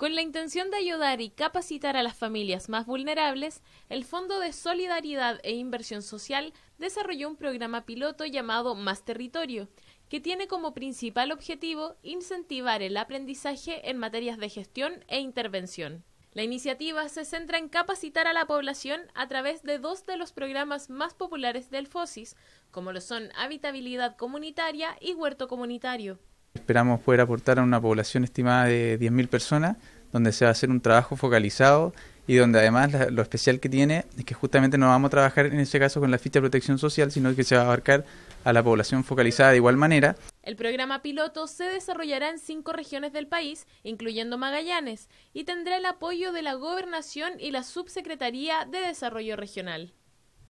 Con la intención de ayudar y capacitar a las familias más vulnerables, el Fondo de Solidaridad e Inversión Social desarrolló un programa piloto llamado Más Territorio, que tiene como principal objetivo incentivar el aprendizaje en materias de gestión e intervención. La iniciativa se centra en capacitar a la población a través de dos de los programas más populares del FOSIS, como lo son Habitabilidad Comunitaria y Huerto Comunitario. Esperamos poder aportar a una población estimada de 10.000 personas, donde se va a hacer un trabajo focalizado y donde además lo especial que tiene es que justamente no vamos a trabajar en ese caso con la ficha de protección social, sino que se va a abarcar a la población focalizada de igual manera. El programa piloto se desarrollará en cinco regiones del país, incluyendo Magallanes, y tendrá el apoyo de la Gobernación y la Subsecretaría de Desarrollo Regional.